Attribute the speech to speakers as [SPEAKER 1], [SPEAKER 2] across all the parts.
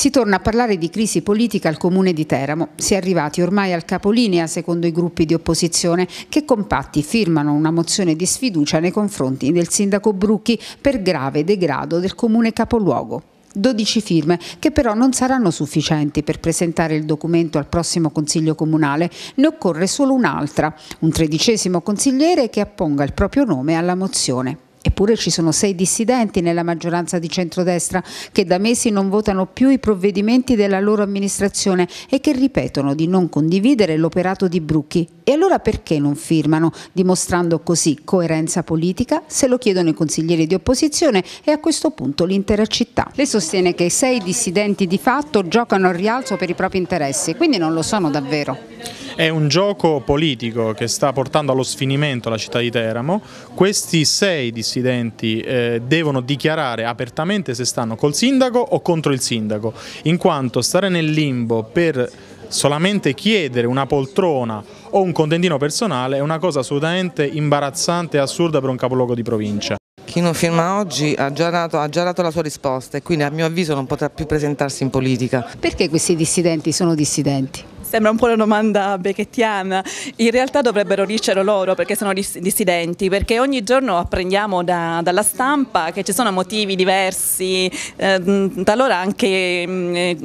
[SPEAKER 1] Si torna a parlare di crisi politica al comune di Teramo. Si è arrivati ormai al capolinea secondo i gruppi di opposizione che compatti firmano una mozione di sfiducia nei confronti del sindaco Brucchi per grave degrado del comune capoluogo. 12 firme che però non saranno sufficienti per presentare il documento al prossimo Consiglio Comunale, ne occorre solo un'altra, un tredicesimo consigliere che apponga il proprio nome alla mozione. Eppure ci sono sei dissidenti nella maggioranza di centrodestra che da mesi non votano più i provvedimenti della loro amministrazione e che ripetono di non condividere l'operato di Brucchi. E allora perché non firmano, dimostrando così coerenza politica? Se lo chiedono i consiglieri di opposizione e a questo punto l'intera città. Lei sostiene che i sei dissidenti di fatto giocano al rialzo per i propri interessi, quindi non lo sono davvero.
[SPEAKER 2] È un gioco politico che sta portando allo sfinimento la città di Teramo. Questi sei dissidenti eh, devono dichiarare apertamente se stanno col sindaco o contro il sindaco, in quanto stare nel limbo per solamente chiedere una poltrona o un contentino personale è una cosa assolutamente imbarazzante e assurda per un capoluogo di provincia. Chi non firma oggi ha già, dato, ha già, dato, la sua risposta e quindi a mio avviso non
[SPEAKER 1] potrà più presentarsi in politica. Perché questi dissidenti sono dissidenti?
[SPEAKER 3] Sembra un po' una domanda becchettiana, in realtà dovrebbero dircelo loro perché sono dissidenti, perché ogni giorno apprendiamo da, dalla stampa che ci sono motivi diversi, eh, talora anche mm, eh,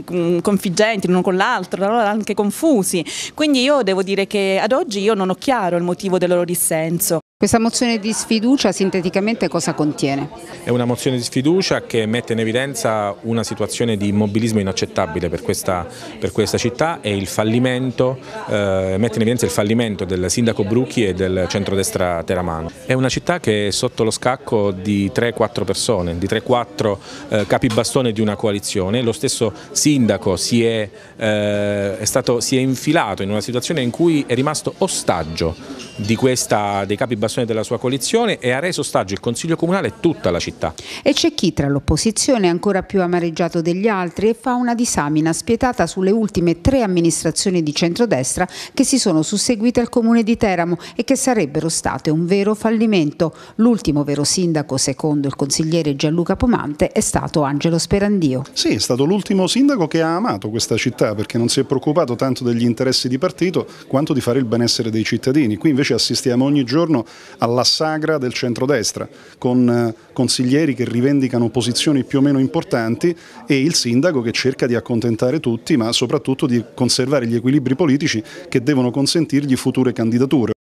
[SPEAKER 3] configgenti l'uno con l'altro, talora anche confusi, quindi io devo dire che ad oggi io non ho chiaro il motivo del loro dissenso. Questa mozione di sfiducia
[SPEAKER 1] sinteticamente cosa contiene?
[SPEAKER 4] È una mozione di sfiducia che mette in evidenza una situazione di immobilismo inaccettabile per questa, per questa città e il fallimento, eh, mette in evidenza il fallimento del sindaco Brucchi e del centrodestra Teramano. È una città che è sotto lo scacco di 3-4 persone, di 3-4 eh, capibastone di una coalizione, lo stesso sindaco si è, eh, è stato, si è infilato in una situazione in cui è rimasto ostaggio di questa, dei capi bastoni della sua coalizione e ha reso ostaggio il Consiglio Comunale e tutta la città.
[SPEAKER 1] E c'è chi tra l'opposizione è ancora più amareggiato degli altri e fa una disamina spietata sulle ultime tre amministrazioni di centrodestra che si sono susseguite al Comune di Teramo e che sarebbero state un vero fallimento. L'ultimo vero sindaco, secondo il consigliere Gianluca Pomante, è stato Angelo Sperandio.
[SPEAKER 5] Sì, è stato l'ultimo sindaco che ha amato questa città perché non si è preoccupato tanto degli interessi di partito quanto di fare il benessere dei cittadini. Qui invece invece assistiamo ogni giorno alla sagra del centrodestra, con eh, consiglieri che rivendicano posizioni più o meno importanti e il sindaco che cerca di accontentare tutti, ma soprattutto di conservare gli equilibri politici che devono consentirgli future candidature.